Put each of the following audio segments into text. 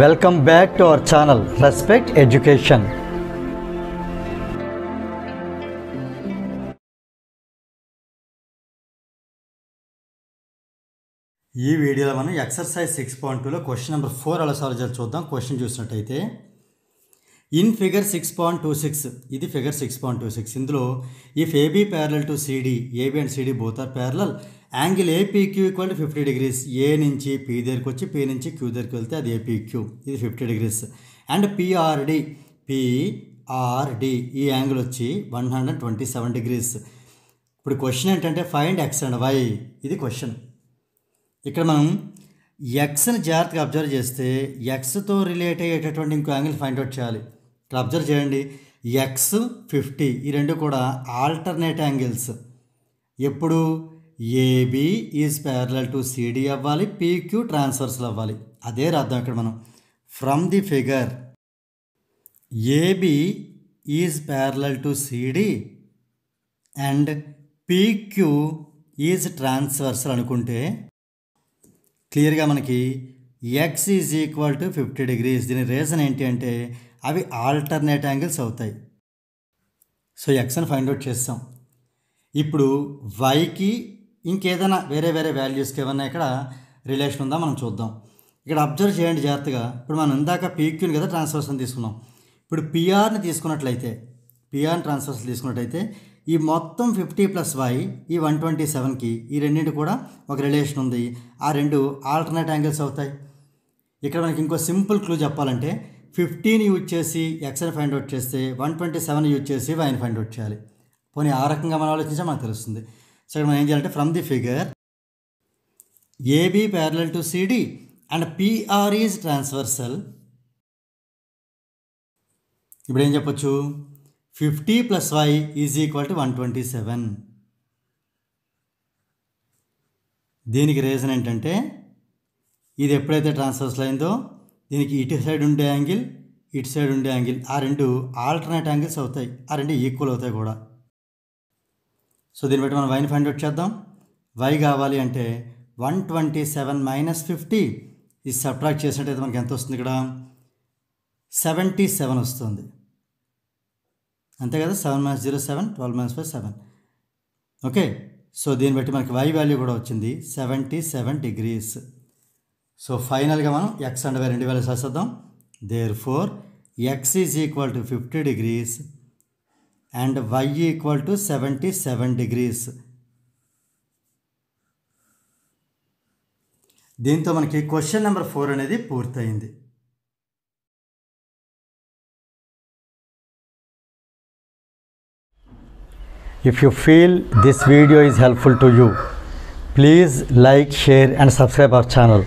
Welcome back to our channel respect education ఈ వీడియోలో మనం ఎక్సర్సైజ్ సిక్స్ పాయింట్ టూలో క్వశ్చన్ నెంబర్ ఫోర్ అలా సార్ చూద్దాం క్వశ్చన్ చూసినట్టయితే in figure six point two six ఇది figure six point two six ఇందులో if AB parallel to CD AB and CD both are parallel angle APQ equal to fifty degrees A నుంచి P దగ్గరికి వచ్చి P నుంచి queue దగ్గరికి వెళ్తే అది APQ ఇది fifty degrees and PRD PRD ఈ యాంగిల్ వచ్చి one hundred twenty seven degrees ఇప్పుడు క్వశ్చన్ ఏంటంటే ఫైండ్ ఎక్స్ అండ్ వై ఇది క్వశ్చన్ ఇక్కడ మనం ఎక్స్ని జాగ్రత్తగా అబ్జర్వ్ చేస్తే ఎక్స్తో రిలేట్ అయ్యేటటువంటి ఇంకో యాంగిల్ ఫైండ్ అవుట్ చేయాలి ఇక్కడ అబ్జర్వ్ చేయండి ఎక్స్ ఫిఫ్టీ ఈ రెండు కూడా ఆల్టర్నేట్ యాంగిల్స్ ఎప్పుడు AB is parallel to CD అవ్వాలి పీక్యూ ట్రాన్స్ఫర్స్లు అవ్వాలి అదే రాద్దాం ఇక్కడ మనం from the figure AB is parallel to CD and PQ is transversal అనుకుంటే క్లియర్గా మనకి X is equal to fifty degrees దీని రీజన్ ఏంటి అంటే అవి ఆల్టర్నేట్ యాంగిల్స్ అవుతాయి సో ఎక్స్ అని ఫైండ్ అవుట్ చేస్తాం ఇప్పుడు వైకి ఇంకేదైనా వేరే వేరే వాల్యూస్కి ఏమైనా ఇక్కడ రిలేషన్ ఉందా మనం చూద్దాం ఇక్కడ అబ్జర్వ్ చేయండి జాగ్రత్తగా ఇప్పుడు మనం ఇందాక పీక్యూని కదా ట్రాన్స్ఫర్స్ని తీసుకున్నాం ఇప్పుడు పిఆర్ని తీసుకున్నట్లయితే పిఆర్ని ట్రాన్స్ఫర్స్ తీసుకున్నట్లయితే ఈ మొత్తం ఫిఫ్టీ ప్లస్ వై ఈ వన్ ట్వంటీ సెవెన్కి ఈ రెండింటి కూడా ఒక రిలేషన్ ఉంది ఆ రెండు ఆల్టర్నేట్ యాంగిల్స్ అవుతాయి ఇక్కడ మనకి ఇంకో సింపుల్ క్లూ చెప్పాలంటే ఫిఫ్టీన్ యూజ్ చేసి ఎక్స్ని ఫైండ్ అవుట్ చేస్తే వన్ ట్వంటీ సెవెన్ యూజ్ చేసి వైన్ ఫైండ్ అవుట్ చేయాలి పోనీ ఆ రకంగా మనం ఆలోచించే మనకు తెలుస్తుంది సో మనం ఏం చేయాలంటే from the figure AB parallel to CD and PR is transversal ఇప్పుడు ఏం చెప్పొచ్చు fifty plus Y is equal to one twenty seven దీనికి రీజన్ ఏంటంటే ఇది ఎప్పుడైతే ట్రాన్స్ఫర్స్ అయిందో దీనికి ఇటు సైడ్ ఉండే యాంగిల్ ఇటు సైడ్ ఉండే యాంగిల్ ఆ రెండు ఆల్టర్నేట్ యాంగిల్స్ అవుతాయి ఆ రెండు ఈక్వల్ అవుతాయి కూడా సో దీన్ని బట్టి మనం వైని ఫైండ్ అవుట్ చేద్దాం వై కావాలి అంటే one twenty seven minus fifty ఇది సబ్ట్రాక్ట్ చేసినట్టయితే మనకి ఎంత వస్తుంది ఇక్కడ సెవెంటీ సెవెన్ వస్తుంది అంతే కదా seven minus zero seven twelve minus five seven okay so దీన్ని బట్టి మనకి వై వాల్యూ కూడా వచ్చింది సెవెంటీ సెవెన్ డిగ్రీస్ సో ఫైనల్గా మనం ఎక్స్ అండ్ వై రెండు వేలు చేసేద్దాం therefore X is equal to fifty degrees and Y equal to seventy seven degrees దీంతో మనకి క్వశ్చన్ నెంబర్ ఫోర్ అనేది పూర్తయింది if you feel this video is helpful to you please like share and subscribe our channel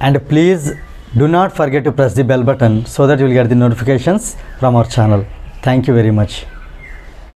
and please do not forget to press the bell button so that you will get the notifications from our channel. Thank you very much.